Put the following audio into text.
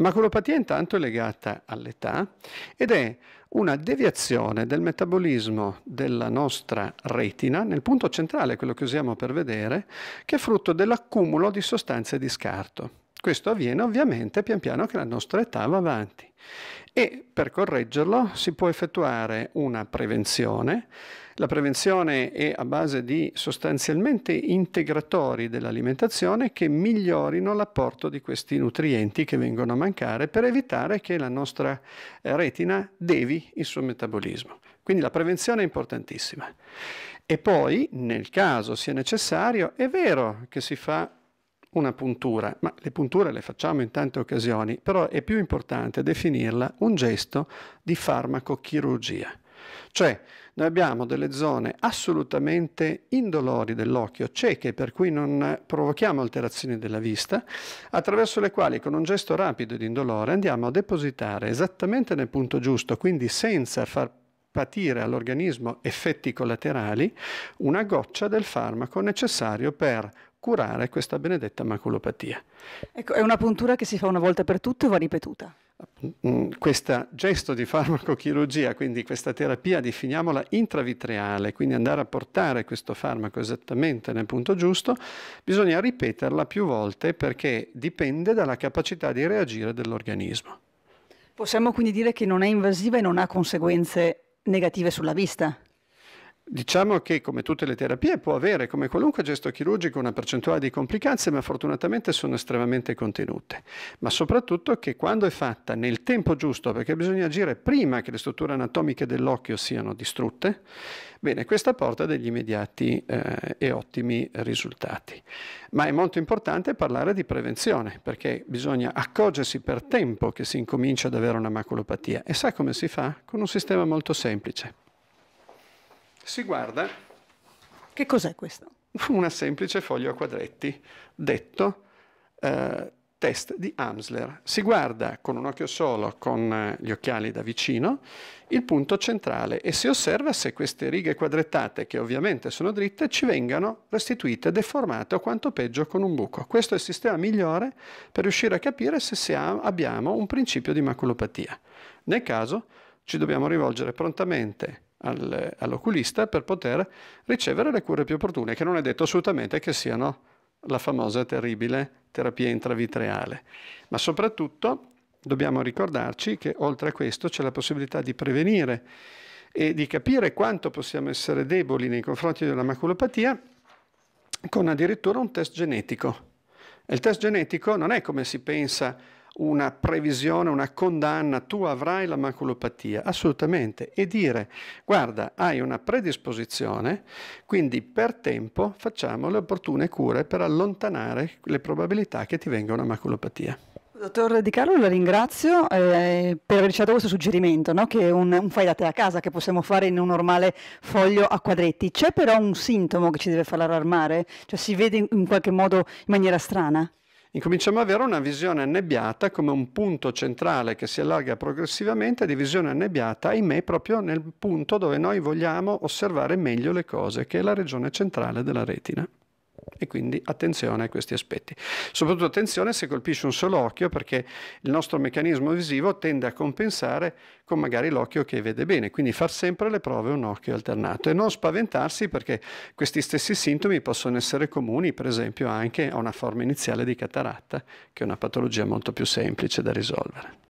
Maculopatia intanto è legata all'età ed è una deviazione del metabolismo della nostra retina nel punto centrale, quello che usiamo per vedere, che è frutto dell'accumulo di sostanze di scarto. Questo avviene ovviamente pian piano che la nostra età va avanti e per correggerlo si può effettuare una prevenzione la prevenzione è a base di sostanzialmente integratori dell'alimentazione che migliorino l'apporto di questi nutrienti che vengono a mancare per evitare che la nostra eh, retina devi il suo metabolismo. Quindi la prevenzione è importantissima. E poi, nel caso sia necessario, è vero che si fa una puntura, ma le punture le facciamo in tante occasioni, però è più importante definirla un gesto di farmacochirurgia. Cioè, noi abbiamo delle zone assolutamente indolori dell'occhio, cieche, per cui non provochiamo alterazioni della vista, attraverso le quali con un gesto rapido ed indolore andiamo a depositare esattamente nel punto giusto, quindi senza far patire all'organismo effetti collaterali, una goccia del farmaco necessario per curare questa benedetta maculopatia. Ecco, è una puntura che si fa una volta per tutte o va ripetuta? Mm, questo gesto di farmacochirurgia, quindi questa terapia, definiamola intravitreale, quindi andare a portare questo farmaco esattamente nel punto giusto, bisogna ripeterla più volte perché dipende dalla capacità di reagire dell'organismo. Possiamo quindi dire che non è invasiva e non ha conseguenze negative sulla vista? Diciamo che come tutte le terapie può avere come qualunque gesto chirurgico una percentuale di complicanze, ma fortunatamente sono estremamente contenute. Ma soprattutto che quando è fatta nel tempo giusto, perché bisogna agire prima che le strutture anatomiche dell'occhio siano distrutte, bene, questa porta degli immediati eh, e ottimi risultati. Ma è molto importante parlare di prevenzione, perché bisogna accorgersi per tempo che si incomincia ad avere una maculopatia. E sa come si fa? Con un sistema molto semplice si guarda... Che cos'è questo? Una semplice foglio a quadretti, detto eh, test di Amsler. Si guarda con un occhio solo, con eh, gli occhiali da vicino, il punto centrale e si osserva se queste righe quadrettate, che ovviamente sono dritte, ci vengano restituite, deformate o quanto peggio con un buco. Questo è il sistema migliore per riuscire a capire se ha, abbiamo un principio di maculopatia. Nel caso ci dobbiamo rivolgere prontamente all'oculista per poter ricevere le cure più opportune, che non è detto assolutamente che siano la famosa terribile terapia intravitreale. Ma soprattutto dobbiamo ricordarci che oltre a questo c'è la possibilità di prevenire e di capire quanto possiamo essere deboli nei confronti della maculopatia con addirittura un test genetico. Il test genetico non è come si pensa una previsione, una condanna, tu avrai la maculopatia, assolutamente, e dire guarda, hai una predisposizione, quindi per tempo facciamo le opportune cure per allontanare le probabilità che ti venga una maculopatia. Dottor Di Carlo, la ringrazio eh, per averci dato questo suggerimento, no? che è un, un fai da te a casa che possiamo fare in un normale foglio a quadretti. C'è però un sintomo che ci deve far allarmare? Cioè si vede in qualche modo in maniera strana? incominciamo ad avere una visione annebbiata come un punto centrale che si allarga progressivamente di visione annebbiata, ahimè, proprio nel punto dove noi vogliamo osservare meglio le cose, che è la regione centrale della retina e quindi attenzione a questi aspetti. Soprattutto attenzione se colpisce un solo occhio perché il nostro meccanismo visivo tende a compensare con magari l'occhio che vede bene, quindi far sempre le prove un occhio alternato e non spaventarsi perché questi stessi sintomi possono essere comuni per esempio anche a una forma iniziale di cataratta che è una patologia molto più semplice da risolvere.